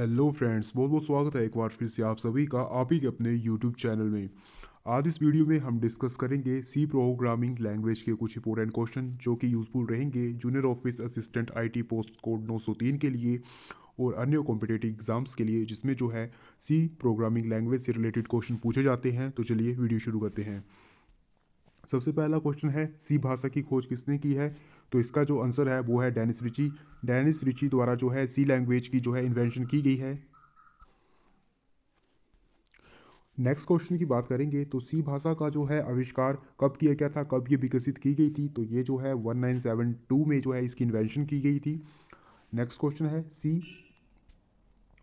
hello friends बहुत बहुत स्वागत है एक बार फिर से आप सभी का आप ही के अपने यूट्यूब चैनल में आज इस वीडियो में हम डिस्कस करेंगे सी प्रोग्रामिंग लैंग्वेज के कुछ इंपॉर्टेंट क्वेश्चन जो कि यूज़फुल रहेंगे junior office assistant IT post code 903 के लिए और अन्य कॉम्पिटेटिव एग्जाम्स के लिए जिसमें जो है सी प्रोग्रामिंग लैंग्वेज से रिलेटेड क्वेश्चन पूछे जाते हैं तो चलिए वीडियो शुरू करते हैं सबसे पहला क्वेश्चन है सी भाषा की खोज किसने की है तो इसका जो आंसर है वो है डेनिस रिची डेनिस रिची द्वारा जो है सी लैंग्वेज की जो है इन्वेंशन की गई है नेक्स्ट क्वेश्चन की बात करेंगे तो सी भाषा का जो है आविष्कार कब किया गया था कब ये विकसित की गई थी तो ये जो है 1972 में जो है इसकी इन्वेंशन की गई थी नेक्स्ट क्वेश्चन है सी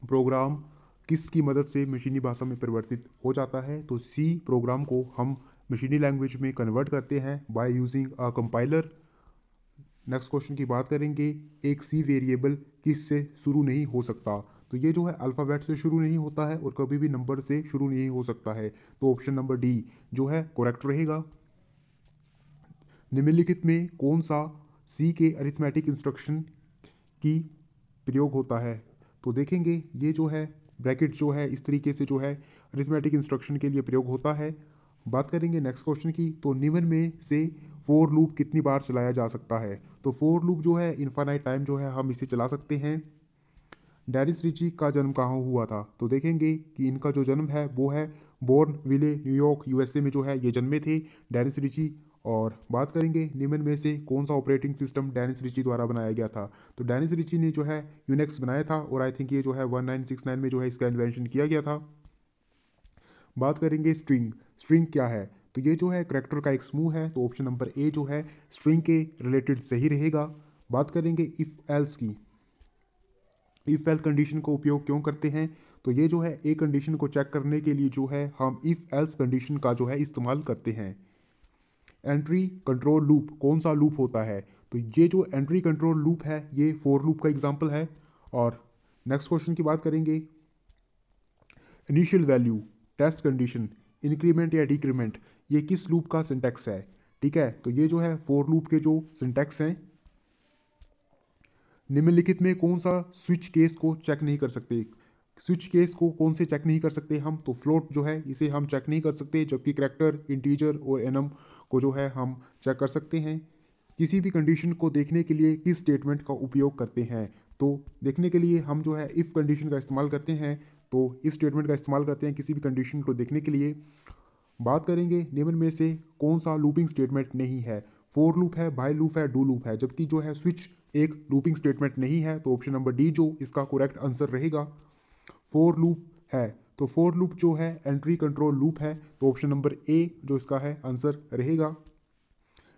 प्रोग्राम किसकी मदद से मशीनी भाषा में परिवर्तित हो जाता है तो सी प्रोग्राम को हम मशीनी लैंग्वेज में कन्वर्ट करते हैं by using a compiler next question की बात करेंगे एक सी वेरिएबल किस से शुरू नहीं हो सकता तो ये जो है अल्फ़ाबेट से शुरू नहीं होता है और कभी भी नंबर से शुरू नहीं हो सकता है तो ऑप्शन नंबर डी जो है करेक्ट रहेगा निम्नलिखित में कौन सा सी के अरिथमेटिक इंस्ट्रक्शन की प्रयोग होता है तो देखेंगे ये जो है ब्रैकेट जो है इस तरीके से जो है अरिथमेटिक इंस्ट्रक्शन के लिए प्रयोग होता है बात करेंगे नेक्स्ट क्वेश्चन की तो निम्न में से फोर लूप कितनी बार चलाया जा सकता है तो फोर लूप जो है इन्फाइनाइट टाइम जो है हम इसे चला सकते हैं डैरिस रिची का जन्म कहाँ हुआ था तो देखेंगे कि इनका जो जन्म है वो है बोर्न विले न्यूयॉर्क यूएसए में जो है ये जन्मे थे डैरिस रिची और बात करेंगे निम्न में से कौन सा ऑपरेटिंग सिस्टम डेनिस रिची द्वारा बनाया गया था तो डेनिस रिची ने जो है यूनेक्स बनाया था और आई थिंक ये जो है 1969 में जो है इसका इन्वेंशन किया गया था बात करेंगे स्ट्रिंग स्ट्रिंग क्या है तो ये जो है करेक्टर का एक समूह है तो ऑप्शन नंबर ए जो है स्ट्रिंग के रिलेटेड सही रहेगा बात करेंगे इफ़ एल्स की इफ़ एल्स कंडीशन का उपयोग क्यों करते हैं तो ये जो है ए कंडीशन को चेक करने के लिए जो है हम इफ़ एल्स कंडीशन का जो है इस्तेमाल करते हैं एंट्री कंट्रोल लूप कौन सा लूप होता है तो ये जो एंट्री कंट्रोल लूप है ये फोर लूप का एग्जाम्पल है और नेक्स्ट क्वेश्चन की बात करेंगे initial value test condition increment या डिक्रीमेंट ये किस लूप का सिंटेक्स है ठीक है तो ये जो है फोर लूप के जो सिंटेक्स हैं निम्नलिखित में कौन सा स्विच केस को चेक नहीं कर सकते स्विच केस को कौन से चेक नहीं कर सकते हम तो फ्लोट जो है इसे हम चेक नहीं कर सकते जबकि करेक्टर इंटीजर और एनम को जो है हम चेक कर सकते हैं किसी भी कंडीशन को देखने के लिए किस स्टेटमेंट का उपयोग करते हैं तो देखने के लिए हम जो है इफ़ कंडीशन का इस्तेमाल करते हैं तो इस स्टेटमेंट का इस्तेमाल करते हैं किसी भी कंडीशन को देखने के लिए बात करेंगे निम्न में से कौन सा लूपिंग स्टेटमेंट नहीं है फोर लूप है बाय लूप है डू लूप है जबकि जो है स्विच एक लूपिंग स्टेटमेंट नहीं है तो ऑप्शन नंबर डी जो इसका कोरेक्ट आंसर रहेगा फोर लूप है तो फोर लूप जो है एंट्री कंट्रोल लूप है तो ऑप्शन नंबर ए जो इसका है आंसर रहेगा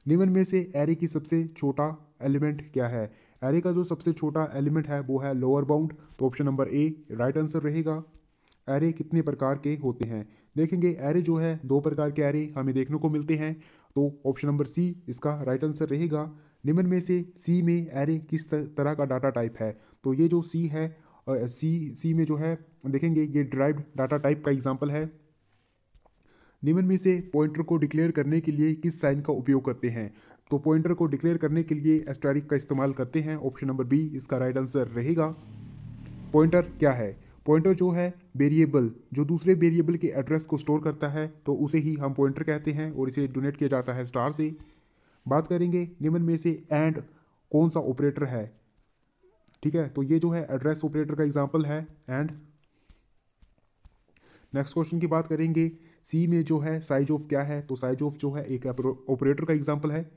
निम्न में से एरे की सबसे छोटा एलिमेंट क्या है एरे का जो सबसे छोटा एलिमेंट है वो है लोअर बाउंड तो option number A right answer रहेगा एरे कितने प्रकार के होते हैं देखेंगे एरे जो है दो प्रकार के एरे हमें देखने को मिलते हैं तो ऑप्शन नंबर सी इसका राइट आंसर रहेगा निम्न में से सी में एरे किस तरह का डाटा टाइप है तो ये जो सी है सी सी में जो है देखेंगे ये ड्राइव डाटा टाइप का एग्जाम्पल है निम्न में से पॉइंटर को डिक्लेयर करने के लिए किस साइन का उपयोग करते हैं तो पॉइंटर को डिक्लेयर करने के लिए एस्टेरिक का इस्तेमाल करते हैं ऑप्शन नंबर बी इसका राइट आंसर रहेगा पॉइंटर क्या है पॉइंटर जो है वेरिएबल जो दूसरे वेरिएबल के एड्रेस को स्टोर करता है तो उसे ही हम पॉइंटर कहते हैं और इसे डोनेट किया जाता है स्टार से बात करेंगे निम्न में से एंड कौन सा ऑपरेटर है ठीक है तो ये जो है एड्रेस ऑपरेटर का एग्जाम्पल है एंड नेक्स्ट क्वेश्चन की बात करेंगे सी में जो है साइज ऑफ क्या है तो साइज ऑफ जो है एक ऑपरेटर का एग्जाम्पल है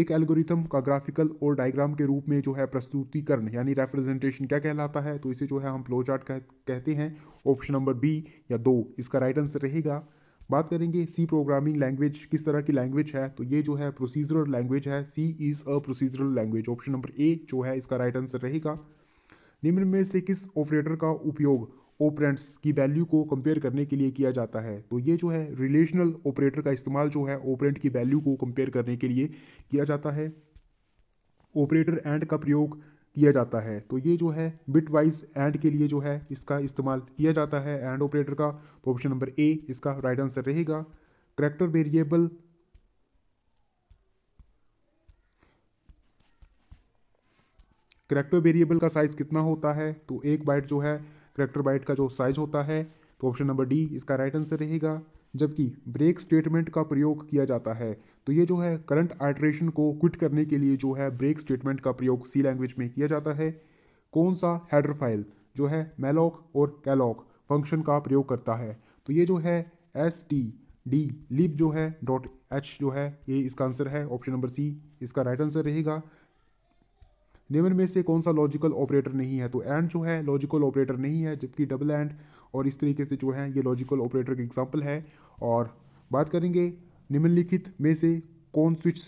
एक एल्गोरिथम का ग्राफिकल और डायग्राम के रूप में जो है प्रस्तुतिकरण यानी रिप्रेजेंटेशन क्या कहलाता है तो इसे जो है हम फ्लो चार्ट कह, कहते हैं ऑप्शन नंबर बी या दो इसका राइट आंसर रहेगा बात करेंगे सी प्रोग्रामिंग लैंग्वेज किस तरह की लैंग्वेज है तो ये जो है प्रोसीजरल लैंग्वेज है C is a procedural language option number A जो है इसका राइट आंसर रहेगा निम्न में से किस ऑपरेटर का उपयोग ऑपरेंट्स की वैल्यू को कंपेयर करने के लिए किया जाता है तो ये जो है रिलेशनल ऑपरेटर का इस्तेमाल जो है ऑपरेंट की वैल्यू को कंपेयर करने के लिए किया जाता है ऑपरेटर एंड का प्रयोग किया जाता है तो ये जो है बिट वाइज एंड के लिए जो है इसका इस्तेमाल किया जाता है एंड ऑपरेटर का तो ऑप्शन नंबर ए इसका राइट आंसर रहेगा करेक्टर वेरिएबल करेक्टर वेरिएबल का साइज़ कितना होता है तो एक बाइट जो है करेक्टर बाइट का जो साइज होता है तो ऑप्शन नंबर डी इसका राइट आंसर रहेगा जबकि ब्रेक स्टेटमेंट का प्रयोग किया जाता है तो ये जो है करंट आइट्रेशन को क्विट करने के लिए जो है ब्रेक स्टेटमेंट का प्रयोग सी लैंग्वेज में किया जाता है कौन सा हैड्रोफाइल जो है मेलॉक और कैलॉक फंक्शन का प्रयोग करता है तो ये जो है एस टी डी लिप जो है डॉट एच जो है ये इसका आंसर है ऑप्शन नंबर सी इसका राइट आंसर रहेगा निम्न में से कौन सा लॉजिकल ऑपरेटर नहीं है तो एंड जो है लॉजिकल ऑपरेटर नहीं है जबकि डबल एंड और इस तरीके से जो है ये लॉजिकल ऑपरेटर का एग्जाम्पल है और बात करेंगे निम्नलिखित में से कौन स्विच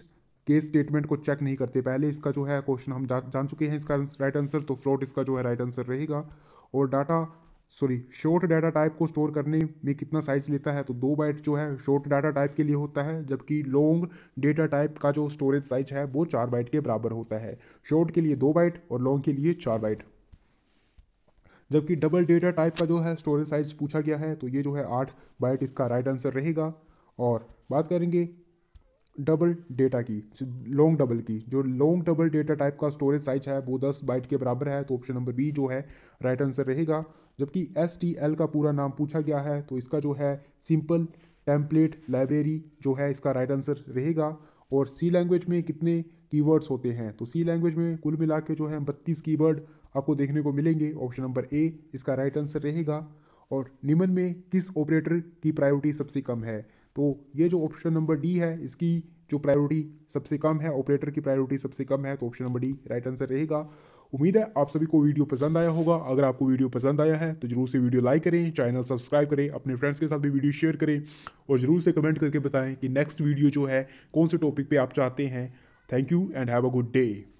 के स्टेटमेंट को चेक नहीं करते पहले इसका जो है क्वेश्चन हम जा, जान चुके हैं इसका राइट आंसर तो फ्लोट इसका जो है राइट आंसर रहेगा और data sorry short data type को स्टोर करने में कितना साइज लेता है तो दो बाइट जो है शॉर्ट डाटा टाइप के लिए होता है जबकि लॉन्ग डेटा टाइप का जो स्टोरेज साइज है वो चार बाइट के बराबर होता है शॉर्ट के लिए दो बाइट और लॉन्ग के लिए चार बाइट जबकि डबल डेटा टाइप का जो है स्टोरेज साइज पूछा गया है तो ये जो है आठ बाइट इसका राइट आंसर रहेगा और बात करेंगे डबल डेटा की लॉन्ग डबल की जो लॉन्ग डबल डेटा टाइप का स्टोरेज साइज है वो दस बाइट के बराबर है तो ऑप्शन नंबर बी जो है राइट आंसर रहेगा जबकि एस टी एल का पूरा नाम पूछा गया है तो इसका जो है सिंपल टेम्पलेट लाइब्रेरी जो है इसका राइट आंसर रहेगा और सी लैंग्वेज में कितने कीवर्ड्स होते हैं तो सी लैंग्वेज में कुल मिला के जो है बत्तीस कीवर्ड आपको देखने को मिलेंगे ऑप्शन नंबर ए इसका राइट आंसर रहेगा और निम्न में किस ऑपरेटर की प्रायोरिटी सबसे कम है तो ये जो ऑप्शन नंबर डी है इसकी जो प्रायोरिटी सबसे कम है ऑपरेटर की प्रायोरिटी सबसे कम है तो option number D right answer रहेगा उम्मीद है आप सभी को वीडियो पसंद आया होगा अगर आपको वीडियो पसंद आया है तो जरूर से वीडियो लाइक करें चैनल सब्सक्राइब करें अपने फ्रेंड्स के साथ भी वीडियो शेयर करें और ज़रूर से कमेंट करके बताएं कि नेक्स्ट वीडियो जो है कौन से टॉपिक पर आप चाहते हैं thank you and have a good day